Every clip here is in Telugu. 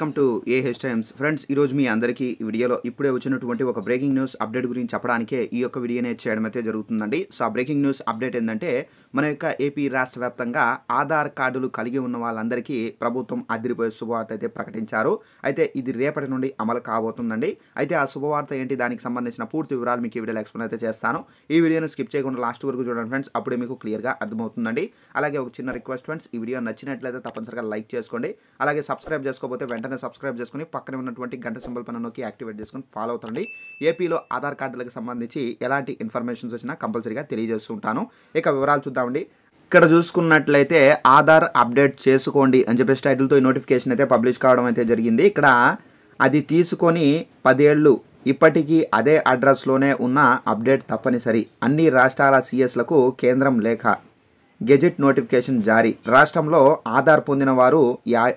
welcome to A H Times friends ఈరోజు మీ అందరికీ ఈ వీడియోలో ఇప్పుడే వచ్చినటువంటి ఒక బ్రేకింగ్ న్యూస్ అప్డేట్ గురించి చెప్పడానికే ఈ యొక్క వీడియోనే చేయడం అయితే జరుగుతుందండి సో ఆ బ్రేకింగ్ న్యూస్ అప్డేట్ ఏంటంటే మన యొక్క ఏపీ రాష్ట్ర వ్యాప్తంగా ఆధార్ కార్డులు కలిగి ఉన్న వాళ్ళందరికీ ప్రభుత్వం అదిరిపోయే శుభవార్త అయితే ప్రకటించారు అయితే ఇది రేపటి నుండి అమలు కాబోతుందండి అయితే ఆ శుభవార్త ఏంటి దానికి సంబంధించిన పూర్తి వివరాలు మీకు ఈ వీడియోలో ఎక్స్ప్లెయిన్ అయితే చేస్తాను ఈ వీడియోను స్కిప్ చేయకుండా లాస్ట్ వరకు చూడండి ఫ్రెండ్స్ అప్పుడే మీకు క్లియర్గా అర్థమవుతుందండి అలాగే ఒక చిన్న రిక్వెస్ట్ ఫ్రెండ్స్ ఈ వీడియో నచ్చినట్లయితే తప్పనిసరిగా లైక్ చేసుకోండి అలాగే సబ్స్క్రైబ్ చేసుకోకపోతే వెంటనే సబ్స్క్రైబ్ చేసుకుని పక్కనే ఉన్నటువంటి గంట సింబల్ పైన నొక్కి యాక్టివేట్ చేసుకుని ఫాలో అవుతుంది ఏపీలో ఆధార్ కార్డులకు సంబంధించి ఎలాంటి ఇన్ఫర్మేషన్స్ వచ్చినా కంపల్సరీగా తెలియజేస్తుంటాను ఇక వివరాలు చూద్దామండి ఇక్కడ చూసుకున్నట్లయితే ఆధార్ అప్డేట్ చేసుకోండి అని చెప్పేసి టైటిల్తో ఈ నోటిఫికేషన్ అయితే పబ్లిష్ కావడం అయితే జరిగింది ఇక్కడ అది తీసుకొని పదేళ్ళు ఇప్పటికీ అదే అడ్రస్లోనే ఉన్న అప్డేట్ తప్పనిసరి అన్ని రాష్ట్రాల సీఎస్లకు కేంద్రం లేఖ గెజెట్ నోటిఫికేషన్ జారీ రాష్ట్రంలో ఆధార్ పొందిన వారు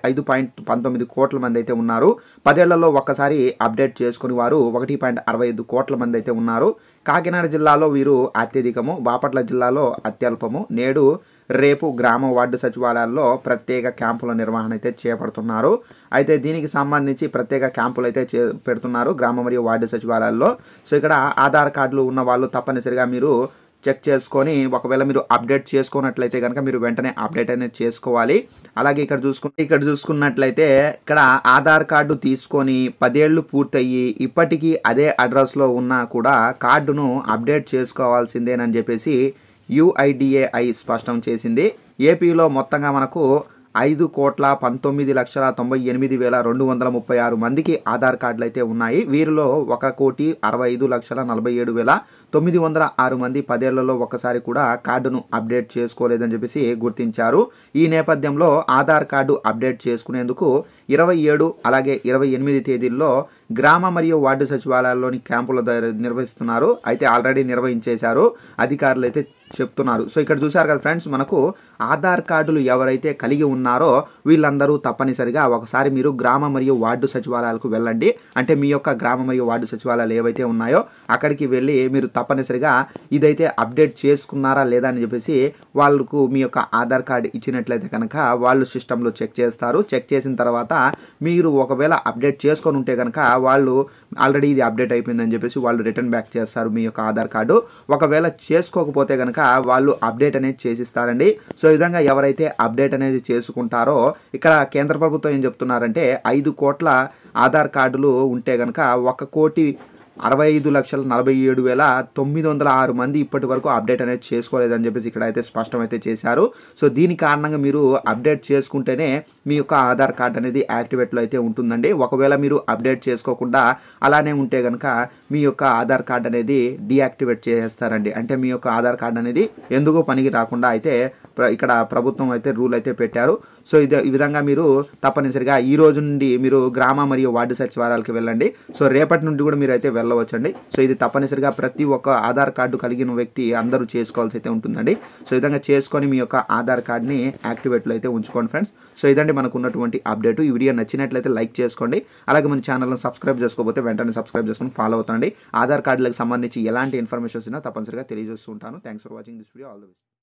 ఐదు పాయింట్ పంతొమ్మిది కోట్ల మంది అయితే ఉన్నారు పదేళ్లలో ఒక్కసారి అప్డేట్ చేసుకుని వారు ఒకటి పాయింట్ అరవై ఐదు కోట్ల మంది అయితే ఉన్నారు కాకినాడ జిల్లాలో వీరు అత్యధికము బాపట్ల జిల్లాలో అత్యల్పము నేడు రేపు గ్రామ వార్డు సచివాలయాల్లో ప్రత్యేక క్యాంపుల నిర్వహణ అయితే చేపడుతున్నారు అయితే దీనికి సంబంధించి ప్రత్యేక క్యాంపులు అయితే చే పెడుతున్నారు గ్రామ మరియు వార్డు సచివాలయాల్లో సో ఇక్కడ ఆధార్ కార్డులు ఉన్న వాళ్ళు తప్పనిసరిగా మీరు చెక్ చేసుకొని ఒకవేళ మీరు అప్డేట్ చేసుకున్నట్లయితే కనుక మీరు వెంటనే అప్డేట్ అనేది చేసుకోవాలి అలాగే ఇక్కడ చూసుకుంటే ఇక్కడ చూసుకున్నట్లయితే ఇక్కడ ఆధార్ కార్డు తీసుకొని పదేళ్లు పూర్తయ్యి ఇప్పటికీ అదే అడ్రస్లో ఉన్నా కూడా కార్డును అప్డేట్ చేసుకోవాల్సిందేనని చెప్పేసి యుఐడిఏఐ స్పష్టం చేసింది ఏపీలో మొత్తంగా మనకు ఐదు కోట్ల పంతొమ్మిది లక్షల తొంభై ఎనిమిది వేల రెండు వందల ముప్పై ఆరు మందికి ఆధార్ కార్డులు అయితే ఉన్నాయి వీరిలో ఒక కోటి అరవై ఐదు లక్షల నలభై ఏడు వేల తొమ్మిది వందల ఆరు మంది పదేళ్లలో ఒకసారి కూడా కార్డును అప్డేట్ చేసుకోలేదని చెప్పేసి గుర్తించారు ఈ నేపథ్యంలో ఆధార్ కార్డు అప్డేట్ చేసుకునేందుకు ఇరవై ఏడు అలాగే ఇరవై ఎనిమిది తేదీల్లో గ్రామ మరియు వార్డు సచివాలయాల్లోని క్యాంపుల నిర్వహిస్తున్నారు అయితే ఆల్రెడీ నిర్వహించేశారు అధికారులు అయితే చెప్తున్నారు సో ఇక్కడ చూశారు కదా ఫ్రెండ్స్ మనకు ఆధార్ కార్డులు ఎవరైతే కలిగి ఉన్నారో వీళ్ళందరూ తప్పనిసరిగా ఒకసారి మీరు గ్రామ మరియు వార్డు సచివాలయాలకు వెళ్ళండి అంటే మీ యొక్క గ్రామ మరియు వార్డు సచివాలయాలు ఏవైతే ఉన్నాయో అక్కడికి వెళ్ళి మీరు తప్పనిసరిగా ఇదైతే అప్డేట్ చేసుకున్నారా లేదా అని చెప్పేసి వాళ్ళకు మీ యొక్క ఆధార్ కార్డు ఇచ్చినట్లయితే కనుక వాళ్ళు సిస్టంలో చెక్ చేస్తారు చెక్ చేసిన తర్వాత కూడా మీరు ఒకవేళ అప్డేట్ చేసుకొని ఉంటే కనుక వాళ్ళు ఆల్రెడీ ఇది అప్డేట్ అయిపోయిందని చెప్పేసి వాళ్ళు రిటర్న్ బ్యాక్ చేస్తారు మీ యొక్క ఆధార్ కార్డు ఒకవేళ చేసుకోకపోతే కనుక వాళ్ళు అప్డేట్ అనేది చేసిస్తారండి సో ఈ విధంగా ఎవరైతే అప్డేట్ అనేది చేసుకుంటారో ఇక్కడ కేంద్ర ప్రభుత్వం ఏం చెప్తున్నారంటే ఐదు కోట్ల ఆధార్ కార్డులు ఉంటే కనుక ఒక కోటి అరవై ఐదు లక్షల నలభై ఏడు వేల తొమ్మిది వందల ఆరు మంది ఇప్పటి వరకు అప్డేట్ అనేది చేసుకోలేదని చెప్పేసి ఇక్కడ అయితే స్పష్టం అయితే చేశారు సో దీని కారణంగా మీరు అప్డేట్ చేసుకుంటేనే మీ యొక్క ఆధార్ కార్డ్ అనేది యాక్టివేట్లో అయితే ఉంటుందండి ఒకవేళ మీరు అప్డేట్ చేసుకోకుండా అలానే ఉంటే కనుక మీ యొక్క ఆధార్ కార్డ్ అనేది డియాక్టివేట్ చేస్తారండి అంటే మీ యొక్క ఆధార్ కార్డ్ అనేది ఎందుకో పనికి రాకుండా అయితే ఇక్కడ ప్రభుత్వం అయితే రూల్ అయితే పెట్టారు సో ఇది ఈ విధంగా మీరు తప్పనిసరిగా ఈ రోజు నుండి మీరు గ్రామ మరియు వార్డు సచివాలయాలకు వెళ్ళండి సో రేపటి నుండి కూడా మీరు అయితే వెళ్ళవచ్చండి సో ఇది తప్పనిసరిగా ప్రతి ఒక్క ఆధార్ కార్డు కలిగిన వ్యక్తి అందరూ చేసుకోవాల్సి అయితే ఉంటుందండి సో ఈ విధంగా చేసుకొని మీ యొక్క ఆధార్ కార్డ్ని యాక్టివేట్లో అయితే ఉంచుకోండి ఫ్రెండ్స్ సో ఇదండి మనకు ఉన్నటువంటి అప్డేట్ ఈ వీడియో నచ్చినట్లయితే లైక్ చేసుకోండి అలాగే మన ఛానల్ని సబ్స్క్రైబ్ చేసుకోకపోతే వెంటనే సబ్స్క్రైబ్ చేసుకొని ఫాలో అవుతాను చేసుకోనండి ఆధార్ కార్డులకు సంబంధించి ఎలాంటి ఇన్ఫర్మేషన్ వచ్చినా తప్పనిసరిగా తెలియజేస్తుంటాను thanks for watching this video all the best